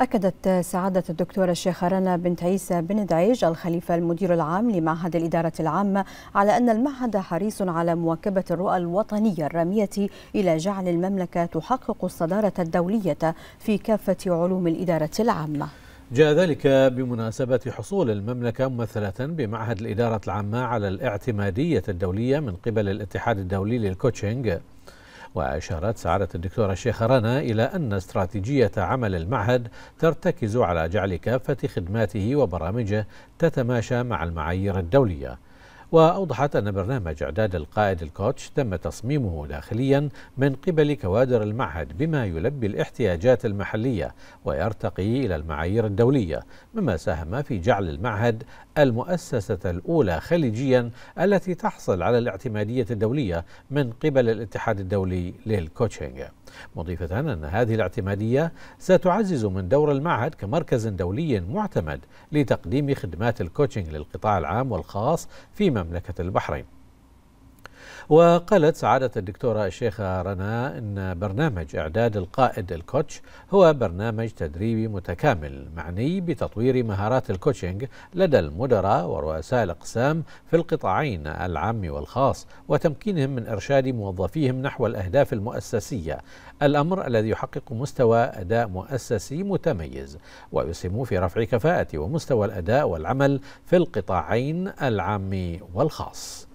أكدت سعادة الدكتورة الشيخة رنا بنت عيسى بن دعيج الخليفة المدير العام لمعهد الإدارة العامة على أن المعهد حريص على مواكبة الرؤى الوطنية الرامية إلى جعل المملكة تحقق الصدارة الدولية في كافة علوم الإدارة العامة جاء ذلك بمناسبة حصول المملكة ممثلة بمعهد الإدارة العامة على الاعتمادية الدولية من قبل الاتحاد الدولي للكوتشنج وأشارت سعادة الدكتورة الشيخ رنا إلى أن استراتيجية عمل المعهد ترتكز على جعل كافة خدماته وبرامجه تتماشى مع المعايير الدولية وأوضحت أن برنامج إعداد القائد الكوتش تم تصميمه داخليا من قبل كوادر المعهد بما يلبي الاحتياجات المحلية ويرتقي إلى المعايير الدولية مما ساهم في جعل المعهد المؤسسة الأولى خليجيا التي تحصل على الاعتمادية الدولية من قبل الاتحاد الدولي للكوتشينج مضيفة أن هذه الاعتمادية ستعزز من دور المعهد كمركز دولي معتمد لتقديم خدمات الكوتشنج للقطاع العام والخاص في مملكة البحرين وقالت سعادة الدكتورة الشيخة رنا أن برنامج إعداد القائد الكوتش هو برنامج تدريبي متكامل معني بتطوير مهارات الكوتشنج لدى المدراء ورؤساء الأقسام في القطاعين العام والخاص وتمكينهم من إرشاد موظفيهم نحو الأهداف المؤسسية الأمر الذي يحقق مستوى أداء مؤسسي متميز ويسهم في رفع كفاءة ومستوى الأداء والعمل في القطاعين العام والخاص